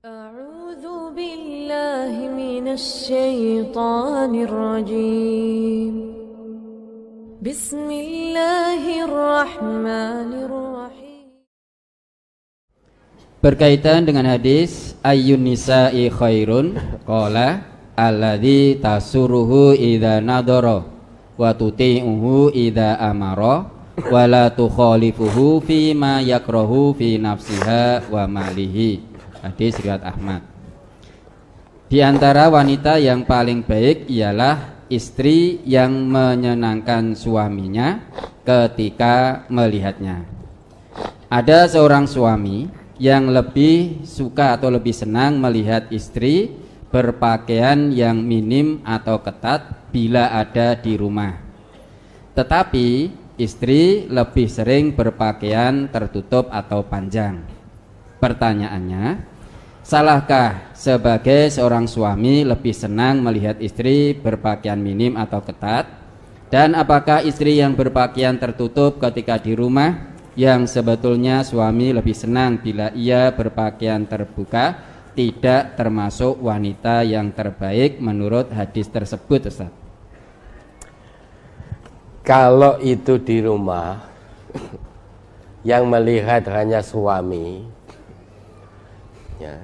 أعوذ بالله من الشيطان الرجيم بسم الله الرحمن الرحيم Berkaitan dengan hadis ayyun nisa'i khairun qala alladzi tasuruhu idza nadara wa tuti'uhu idza amara wa la tukhalifuhu fi ma yakrahu fi nafsiha wa malihi Hadis riwayat Ahmad. Di antara wanita yang paling baik ialah istri yang menyenangkan suaminya ketika melihatnya. Ada seorang suami yang lebih suka atau lebih senang melihat istri berpakaian yang minim atau ketat bila ada di rumah. Tetapi istri lebih sering berpakaian tertutup atau panjang. Pertanyaannya, Salahkah sebagai seorang suami lebih senang melihat istri berpakaian minim atau ketat? Dan apakah istri yang berpakaian tertutup ketika di rumah yang sebetulnya suami lebih senang bila ia berpakaian terbuka tidak termasuk wanita yang terbaik menurut hadis tersebut Ustaz? Kalau itu di rumah yang melihat hanya suami ya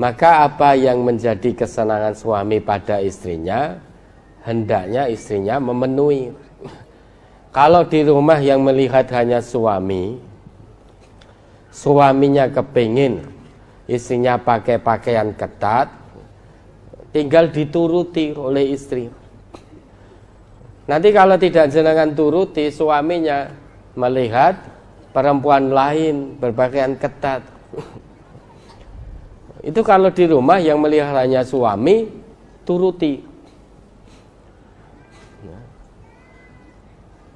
maka apa yang menjadi kesenangan suami pada istrinya Hendaknya istrinya memenuhi Kalau di rumah yang melihat hanya suami Suaminya kepingin Istrinya pakai pakaian ketat Tinggal dituruti oleh istri Nanti kalau tidak jenengan turuti suaminya melihat perempuan lain berpakaian ketat itu kalau di rumah yang meliharanya suami turuti. Ya.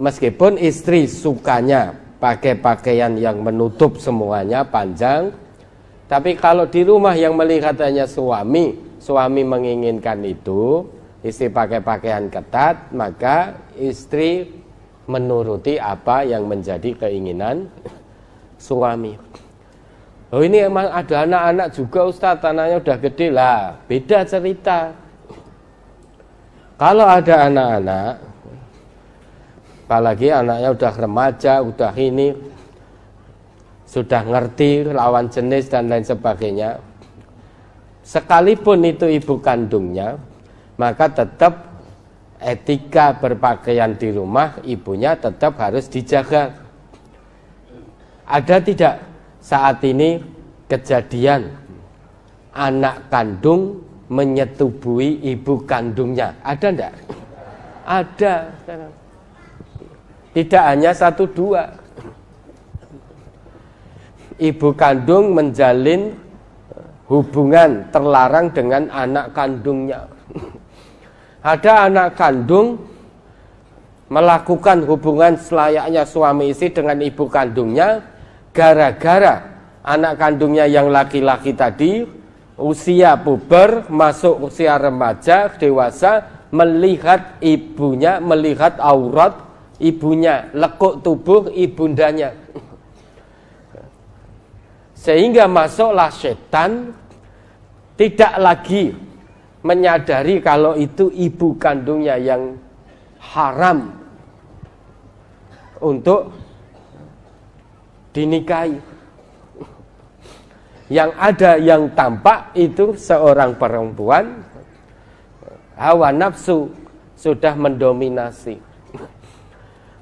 Meskipun istri sukanya pakai pakaian yang menutup semuanya panjang, tapi kalau di rumah yang melihatnya suami, suami menginginkan itu, istri pakai pakaian ketat, maka istri menuruti apa yang menjadi keinginan suami. Oh ini emang ada anak-anak juga Ustaz tanahnya udah gede lah Beda cerita Kalau ada anak-anak Apalagi anaknya udah remaja, udah ini Sudah ngerti lawan jenis dan lain sebagainya Sekalipun itu ibu kandungnya Maka tetap etika berpakaian di rumah ibunya tetap harus dijaga. Ada tidak saat ini kejadian anak kandung menyetubui ibu kandungnya. Ada ndak Ada. Tidak hanya satu dua. Ibu kandung menjalin hubungan terlarang dengan anak kandungnya. Ada anak kandung melakukan hubungan selayaknya suami istri dengan ibu kandungnya gara-gara anak kandungnya yang laki-laki tadi usia puber masuk usia remaja dewasa melihat ibunya melihat aurat ibunya lekuk tubuh ibundanya sehingga masuklah setan tidak lagi menyadari kalau itu ibu kandungnya yang haram untuk dinikahi. Yang ada yang tampak itu seorang perempuan hawa nafsu sudah mendominasi.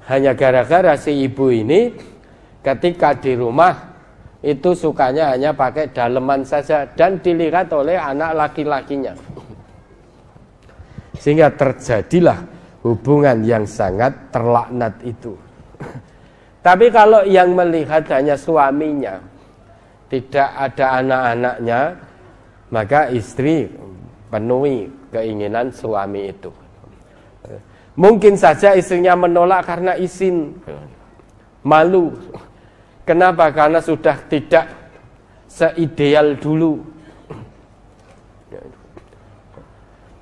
Hanya gara-gara si ibu ini ketika di rumah itu sukanya hanya pakai daleman saja dan dilihat oleh anak laki-lakinya. Sehingga terjadilah hubungan yang sangat terlaknat itu. Tapi kalau yang melihat hanya suaminya, tidak ada anak-anaknya, maka istri penuhi keinginan suami itu. Mungkin saja istrinya menolak karena izin, malu. Kenapa? Karena sudah tidak seideal dulu.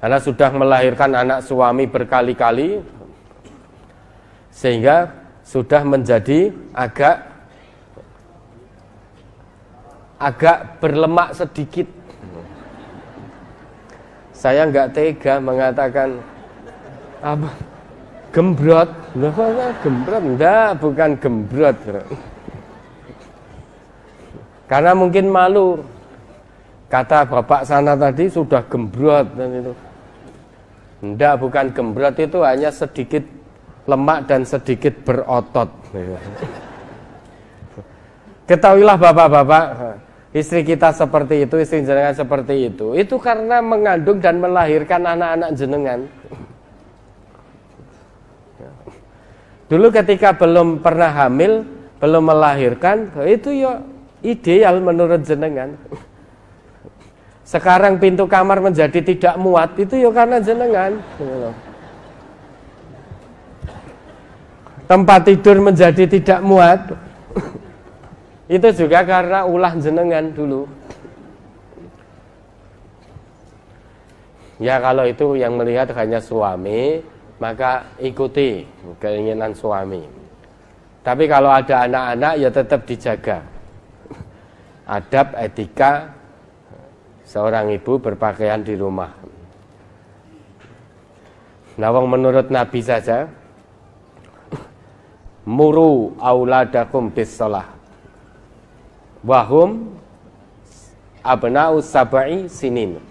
Karena sudah melahirkan anak suami berkali-kali, sehingga sudah menjadi agak agak berlemak sedikit. Saya nggak tega mengatakan apa gembrot, gembrot, enggak, bukan gembrot. Karena mungkin malu. Kata bapak sana tadi sudah gembrot dan itu. Enggak, bukan gembrot itu hanya sedikit lemak dan sedikit berotot. Ketahuilah bapak-bapak, istri kita seperti itu, istri jenengan seperti itu. Itu karena mengandung dan melahirkan anak-anak jenengan. Dulu ketika belum pernah hamil, belum melahirkan, itu ya ideal menurut jenengan. Sekarang pintu kamar menjadi tidak muat, itu ya karena jenengan. tempat tidur menjadi tidak muat itu juga karena ulah jenengan dulu ya kalau itu yang melihat hanya suami maka ikuti keinginan suami tapi kalau ada anak-anak ya tetap dijaga adab etika seorang ibu berpakaian di rumah Nawang menurut Nabi saja muru auladakum bis salah wahum abna'u sab'i sinin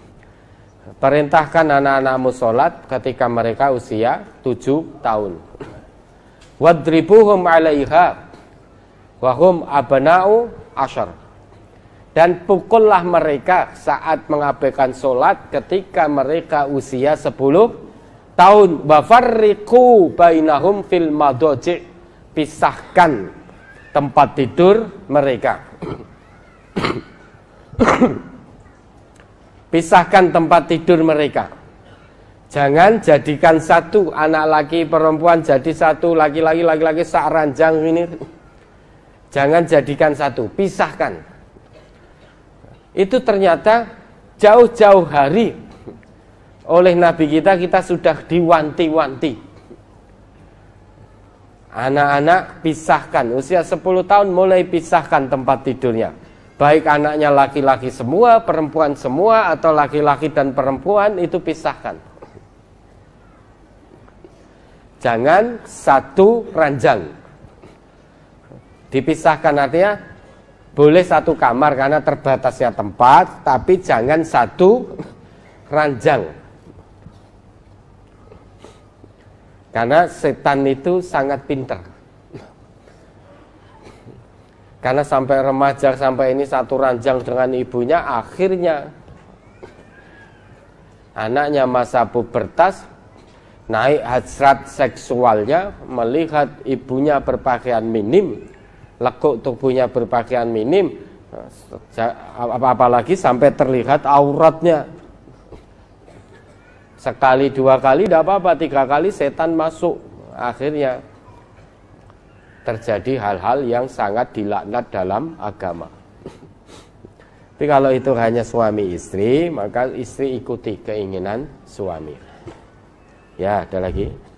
perintahkan anak-anakmu sholat ketika mereka usia 7 tahun wadribuhum alaiha wahum abna'u ashar dan pukullah mereka saat mengabaikan sholat ketika mereka usia 10 tahun wafarriku bainahum fil madoji pisahkan tempat tidur mereka. pisahkan tempat tidur mereka. Jangan jadikan satu anak laki perempuan jadi satu laki-laki laki-laki sak ranjang ini. Jangan jadikan satu, pisahkan. Itu ternyata jauh-jauh hari oleh Nabi kita kita sudah diwanti-wanti Anak-anak pisahkan, usia 10 tahun mulai pisahkan tempat tidurnya. Baik anaknya laki-laki semua, perempuan semua, atau laki-laki dan perempuan itu pisahkan. Jangan satu ranjang. Dipisahkan artinya boleh satu kamar karena terbatasnya tempat, tapi jangan satu ranjang Karena setan itu sangat pintar. Karena sampai remaja sampai ini satu ranjang dengan ibunya akhirnya anaknya masa pubertas naik hasrat seksualnya melihat ibunya berpakaian minim lekuk tubuhnya berpakaian minim apalagi sampai terlihat auratnya Sekali dua kali tidak apa-apa, tiga kali setan masuk. Akhirnya terjadi hal-hal yang sangat dilaknat dalam agama. Tapi kalau itu hanya suami istri, maka istri ikuti keinginan suami. Ya, ada lagi.